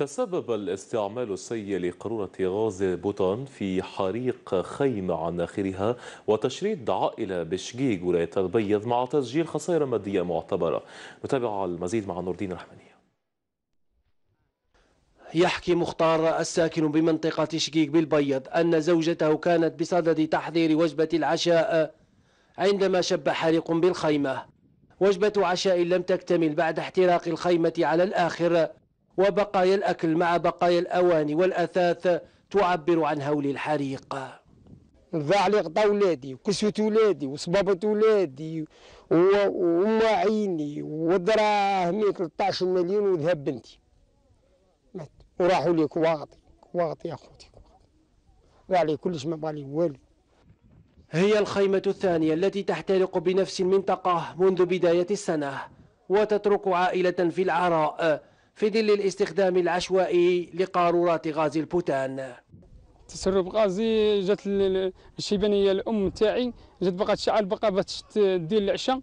تسبب الاستعمال السيء لقارورة غاز بوتان في حريق خيمة عن آخرها وتشريد عائلة بشقيق ولاية البيض مع تسجيل خسائر مادية معتبرة نتابع المزيد مع نور الدين الرحمني يحكي مختار الساكن بمنطقة شقيق بالبيض أن زوجته كانت بصدد تحضير وجبة العشاء عندما شب حريق بالخيمة وجبة عشاء لم تكتمل بعد احتراق الخيمة على الآخر وبقايا الأكل مع بقايا الأواني والأثاث تعبر عن هول الحريق ضاع لي غطا ولادي وكسوة ولادي وصبابة ولادي ومواعيني ودراهمي 13 مليون وذهب بنتي مات وراحوا لي كواغطي كواغطي يا خوتي وعلي كلش ما بالي والو هي الخيمة الثانية التي تحترق بنفس المنطقة منذ بداية السنة وتترك عائلة في العراء في ظل الاستخدام العشوائي لقارورات غاز البوتان تسرب غازي جات الشيبانيه الام تاعي جات باقا تشعل باقا باش تدير العشاء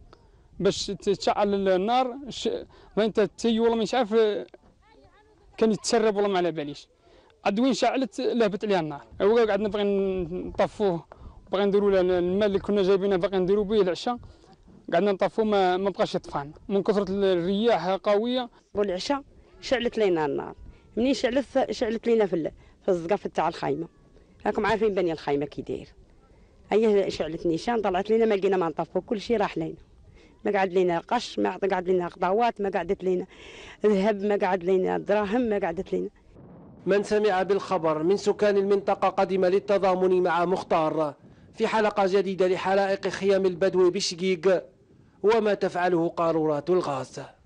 باش تشعل النار انت تي والله مش عارف كان يتسرب والله ما على باليش عاد وين شعلت لهبت عليها النار قعدنا باغي نطفوه باغي نديروا له الماء اللي كنا جايبينه باغي نديروا به العشاء قعدنا نطفوه ما, ما بقاش يطفان من كثره الرياح قويه والعشاء شعلت لينا النار منين شعلت شعلت لينا في في الزقف تاع الخايمه راكم عارفين بني الخايمه كي داير هي شعلت نيشان طلعت لينا ما لقينا ما نطفو كل شيء راح لينا ما قعد لينا قش ما قعد لينا خضروات ما قعدت لينا ذهب ما قعد لينا دراهم ما قعدت لينا من سمع بالخبر من سكان المنطقة قدم للتضامن مع مختار في حلقة جديدة لحلائق خيام البدو بشقيق وما تفعله قارورات الغاز